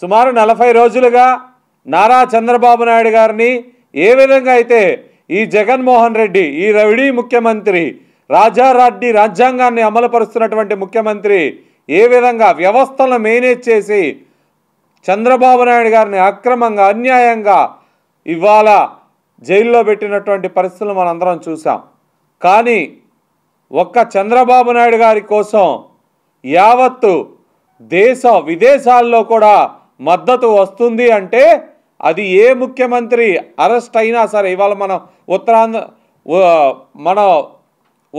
సుమారు నలభై రోజులుగా నారా చంద్రబాబు నాయుడు గారిని ఏ విధంగా అయితే ఈ జగన్మోహన్ రెడ్డి ఈ రవిడీ ముఖ్యమంత్రి రాజారాడ్డి రాజ్యాంగాన్ని అమలుపరుస్తున్నటువంటి ముఖ్యమంత్రి ఏ విధంగా వ్యవస్థలను మేనేజ్ చేసి చంద్రబాబు నాయుడు గారిని అక్రమంగా అన్యాయంగా ఇవాళ జైల్లో పెట్టినటువంటి పరిస్థితులు మనందరం చూసాం కానీ ఒక్క చంద్రబాబు నాయుడు గారి కోసం యావత్తు దేశ విదేశాల్లో కూడా మద్దతు వస్తుంది అంటే అది ఏ ముఖ్యమంత్రి అరెస్ట్ అయినా సరే ఇవాళ మనం ఉత్తరాంధ్ర మన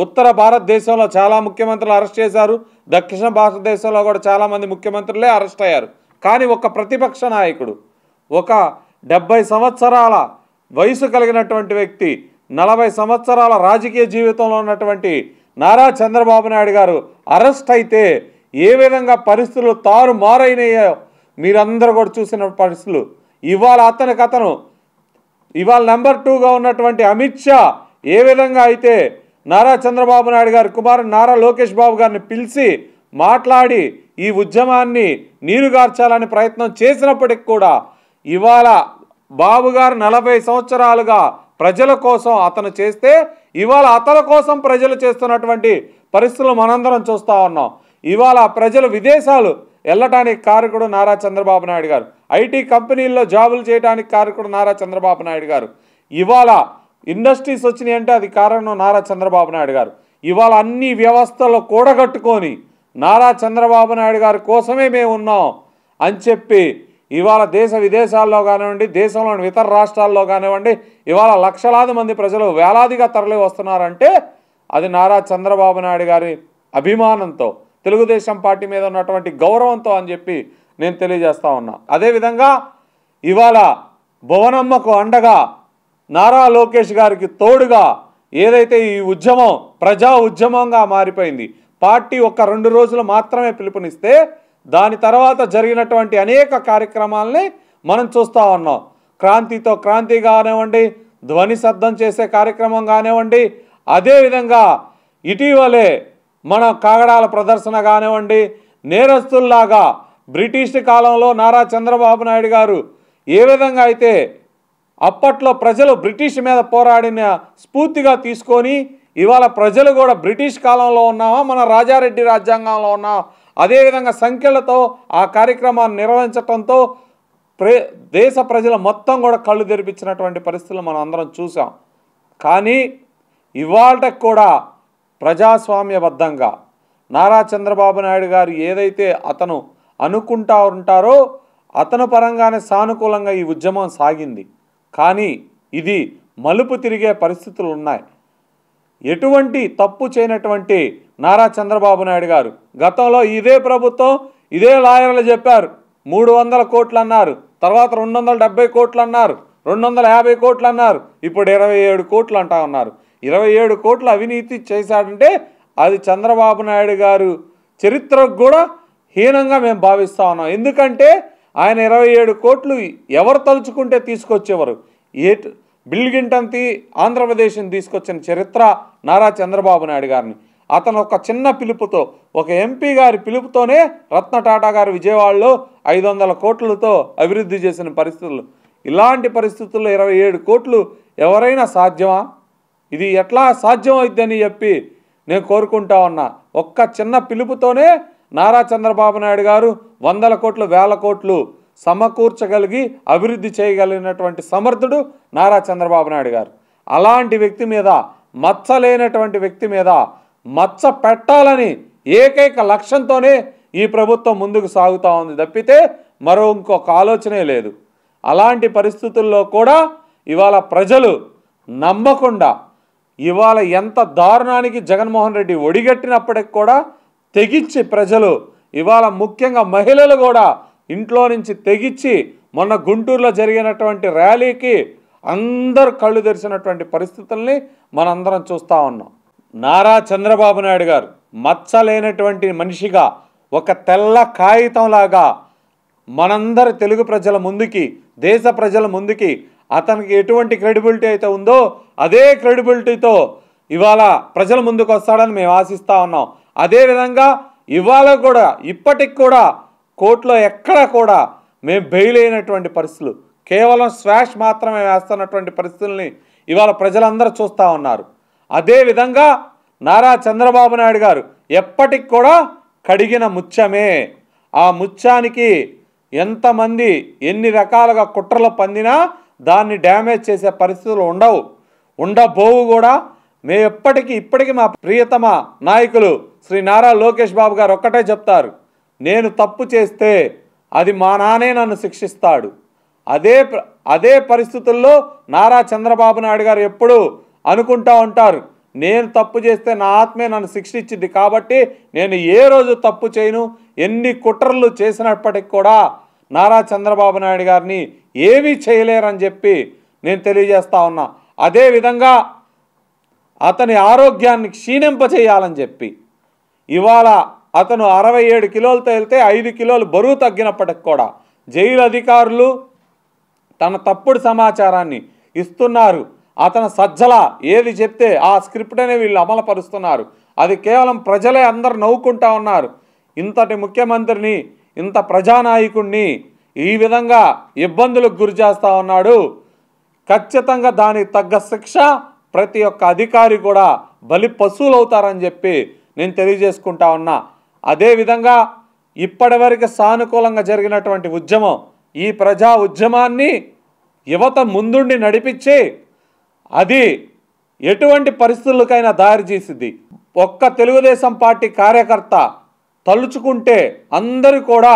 ఉత్తర భారతదేశంలో చాలా ముఖ్యమంత్రులు అరెస్ట్ చేశారు దక్షిణ భారతదేశంలో కూడా చాలామంది ముఖ్యమంత్రులే అరెస్ట్ అయ్యారు కానీ ఒక ప్రతిపక్ష నాయకుడు ఒక డెబ్బై సంవత్సరాల వయసు కలిగినటువంటి వ్యక్తి నలభై సంవత్సరాల రాజకీయ జీవితంలో ఉన్నటువంటి నారా చంద్రబాబు నాయుడు గారు అరెస్ట్ అయితే ఏ విధంగా పరిస్థితులు మారైనయో మీరందరూ కూడా చూసిన పరిస్థితులు ఇవాళ అతని కథను ఇవాళ నెంబర్ టూగా ఉన్నటువంటి అమిత్ షా ఏ విధంగా అయితే నారా చంద్రబాబు నాయుడు గారి కుమారు నారా లోకేష్ బాబు గారిని పిలిచి మాట్లాడి ఈ ఉద్యమాన్ని నీరుగార్చాలని ప్రయత్నం చేసినప్పటికి కూడా ఇవాళ బాబు గారు నలభై సంవత్సరాలుగా ప్రజల కోసం అతను చేస్తే ఇవాళ అతని కోసం ప్రజలు చేస్తున్నటువంటి పరిస్థితులు మనందరం చూస్తూ ఉన్నాం ఇవాళ ప్రజలు విదేశాలు వెళ్ళటానికి కారకుడు నారా చంద్రబాబు నాయుడు గారు ఐటీ కంపెనీల్లో జాబులు చేయడానికి కారకుడు నారా చంద్రబాబు నాయుడు గారు ఇవాళ ఇండస్ట్రీస్ వచ్చినాయి అంటే అది కారణం నారా చంద్రబాబు నాయుడు గారు ఇవాళ అన్ని వ్యవస్థలు కూడగట్టుకొని నారా చంద్రబాబు నాయుడు గారి కోసమే మేము ఉన్నాం అని చెప్పి ఇవాళ దేశ విదేశాల్లో కానివ్వండి దేశంలోని ఇతర రాష్ట్రాల్లో కానివ్వండి ఇవాళ లక్షలాది మంది ప్రజలు వేలాదిగా తరలి వస్తున్నారంటే అది నారా చంద్రబాబు నాయుడు గారి అభిమానంతో తెలుగుదేశం పార్టీ మీద ఉన్నటువంటి గౌరవంతో అని చెప్పి నేను తెలియజేస్తా ఉన్నా అదేవిధంగా ఇవాళ భువనమ్మకు అండగా నారా లోకేష్ గారికి తోడుగా ఏదైతే ఈ ఉద్యమం ప్రజా ఉద్యమంగా మారిపోయింది పార్టీ ఒక్క రెండు రోజులు మాత్రమే పిలుపునిస్తే దాని తర్వాత జరిగినటువంటి అనేక కార్యక్రమాలని మనం చూస్తూ ఉన్నాం క్రాంతితో క్రాంతి కానివ్వండి ధ్వని శబ్దం చేసే కార్యక్రమం కానివ్వండి అదేవిధంగా ఇటీవలే మన కాగడాల ప్రదర్శన కానివ్వండి నేరస్తుల్లాగా బ్రిటిష్ కాలంలో నారా చంద్రబాబు నాయుడు గారు ఏ విధంగా అయితే అప్పట్లో ప్రజలు బ్రిటిష్ మీద పోరాడిన స్ఫూర్తిగా తీసుకొని ఇవాళ ప్రజలు కూడా బ్రిటిష్ కాలంలో ఉన్నామా మన రాజారెడ్డి రాజ్యాంగంలో ఉన్నామా అదేవిధంగా సంఖ్యలతో ఆ కార్యక్రమాన్ని నిర్వహించడంతో ప్రే దేశ ప్రజల మొత్తం కూడా కళ్ళు తెరిపించినటువంటి పరిస్థితులు మనం అందరం చూసాం కానీ ఇవాళకు కూడా ప్రజాస్వామ్యబద్ధంగా నారా చంద్రబాబు నాయుడు గారు ఏదైతే అతను అనుకుంటా ఉంటారో అతను పరంగానే సానుకూలంగా ఈ ఉద్యమం సాగింది కానీ ఇది మలుపు తిరిగే పరిస్థితులు ఉన్నాయి ఎటువంటి తప్పు చేయనటువంటి నారా చంద్రబాబు నాయుడు గారు గతంలో ఇదే ప్రభుత్వం ఇదే లాయర్లు చెప్పారు మూడు వందల కోట్లు అన్నారు తర్వాత రెండు వందల డెబ్బై కోట్లు అన్నారు రెండు వందల యాభై కోట్లు అన్నారు ఇప్పుడు ఇరవై ఏడు కోట్లు అంటా ఉన్నారు ఇరవై ఏడు కోట్ల అవినీతి చేశాడంటే అది చంద్రబాబు నాయుడు గారు చరిత్రకు కూడా హీనంగా మేము భావిస్తా ఉన్నాం ఎందుకంటే ఆయన ఇరవై ఏడు కోట్లు ఎవరు తలుచుకుంటే తీసుకొచ్చేవారు ఏ బిల్గింటంతి ఆంధ్రప్రదేశ్ని తీసుకొచ్చిన చరిత్ర నారా చంద్రబాబు నాయుడు గారిని అతను ఒక చిన్న పిలుపుతో ఒక ఎంపీ గారి పిలుపుతోనే రత్న టాటా గారు విజయవాడలో ఐదు వందల కోట్లతో అభివృద్ధి చేసిన పరిస్థితులు ఇలాంటి పరిస్థితుల్లో ఇరవై ఏడు కోట్లు ఎవరైనా సాధ్యమా ఇది ఎట్లా సాధ్యం చెప్పి నేను కోరుకుంటా ఉన్నా ఒక్క చిన్న పిలుపుతోనే నారా చంద్రబాబు నాయుడు గారు వందల కోట్లు వేల కోట్లు సమకూర్చగలిగి అభివృద్ధి చేయగలిగినటువంటి సమర్థుడు నారా చంద్రబాబు నాయుడు గారు అలాంటి వ్యక్తి మీద మచ్చ లేనటువంటి వ్యక్తి మీద మచ్చ పెట్టాలని ఏకైక లక్ష్యంతోనే ఈ ప్రభుత్వం ముందుకు సాగుతూ ఉంది తప్పితే మరో ఇంకొక ఆలోచనే లేదు అలాంటి పరిస్థితుల్లో కూడా ఇవాళ ప్రజలు నమ్మకుండా ఇవాళ ఎంత దారుణానికి జగన్మోహన్ రెడ్డి ఒడిగట్టినప్పటికి కూడా తెగించి ప్రజలు ఇవాళ ముఖ్యంగా మహిళలు కూడా ఇంట్లో నుంచి తెగించి మొన్న గుంటూరులో జరిగినటువంటి ర్యాలీకి అందరు కళ్ళు తెరిచినటువంటి పరిస్థితుల్ని మనందరం చూస్తూ ఉన్నాం నారా చంద్రబాబు నాయుడు గారు మచ్చలేనటువంటి మనిషిగా ఒక తెల్ల కాగితంలాగా మనందరి తెలుగు ప్రజల ముందుకి దేశ ప్రజల ముందుకి అతనికి ఎటువంటి క్రెడిబిలిటీ అయితే ఉందో అదే క్రెడిబిలిటీతో ఇవాళ ప్రజల ముందుకు వస్తాడని మేము ఆశిస్తూ ఉన్నాం అదేవిధంగా ఇవాళ కూడా ఇప్పటికి కూడా కోర్టులో ఎక్కడా కూడా మేము బెయిల్ అయినటువంటి పరిస్థితులు కేవలం స్వాష్ మాత్రమే వేస్తున్నటువంటి పరిస్థితుల్ని ఇవాళ ప్రజలందరూ చూస్తూ ఉన్నారు అదేవిధంగా నారా చంద్రబాబు నాయుడు గారు ఎప్పటికి కూడా కడిగిన ముత్యమే ఆ ముత్యానికి ఎంతమంది ఎన్ని రకాలుగా కుట్రలు పందినా దాన్ని డ్యామేజ్ చేసే పరిస్థితులు ఉండవు ఉండబోవు కూడా మేము ఎప్పటికీ ఇప్పటికీ మా ప్రియతమ నాయకులు శ్రీ నారా లోకేష్ బాబు గారు ఒక్కటే చెప్తారు నేను తప్పు చేస్తే అది మా నానే నన్ను శిక్షిస్తాడు అదే అదే పరిస్థితుల్లో నారా చంద్రబాబు నాయుడు గారు ఎప్పుడు అనుకుంటా ఉంటారు నేను తప్పు చేస్తే నా ఆత్మే నన్ను శిక్షించింది కాబట్టి నేను ఏ రోజు తప్పు చేయను ఎన్ని కుట్రలు చేసినప్పటికి కూడా నారా చంద్రబాబు నాయుడు గారిని ఏమీ చేయలేరని చెప్పి నేను తెలియజేస్తా ఉన్నా అదేవిధంగా అతని ఆరోగ్యాన్ని క్షీణింపచేయాలని చెప్పి ఇవాళ అతను అరవై ఏడు కిలోలతో వెళ్తే ఐదు కిలోలు బరువు తగ్గినప్పటికి కూడా జైలు అధికారులు తన తప్పుడు సమాచారాన్ని ఇస్తున్నారు అతను సజ్జల ఏది చెప్తే ఆ స్క్రిప్ట్ అనే వీళ్ళు అమలుపరుస్తున్నారు అది కేవలం ప్రజలే అందరు నవ్వుకుంటా ఉన్నారు ఇంతటి ముఖ్యమంత్రిని ఇంత ప్రజానాయకుణ్ణి ఈ విధంగా ఇబ్బందులకు గురి చేస్తూ ఉన్నాడు ఖచ్చితంగా దానికి తగ్గ శిక్ష ప్రతి ఒక్క అధికారి కూడా బలి పశువులు అవుతారని చెప్పి నేను తెలియజేసుకుంటా ఉన్నా అదేవిధంగా ఇప్పటివరకు సానుకూలంగా జరిగినటువంటి ఉద్యమం ఈ ప్రజా ఉద్యమాన్ని యువత ముందుండి నడిపించి అది ఎటువంటి పరిస్థితులకైనా దారి చేసింది ఒక్క తెలుగుదేశం పార్టీ కార్యకర్త తలుచుకుంటే అందరూ కూడా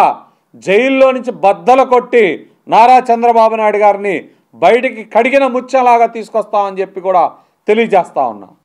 జైల్లో నుంచి బద్దలు కొట్టి నారా చంద్రబాబు నాయుడు గారిని బయటికి కడిగిన ముచ్చలాగా తీసుకొస్తామని చెప్పి కూడా తెలియజేస్తా ఉన్నాం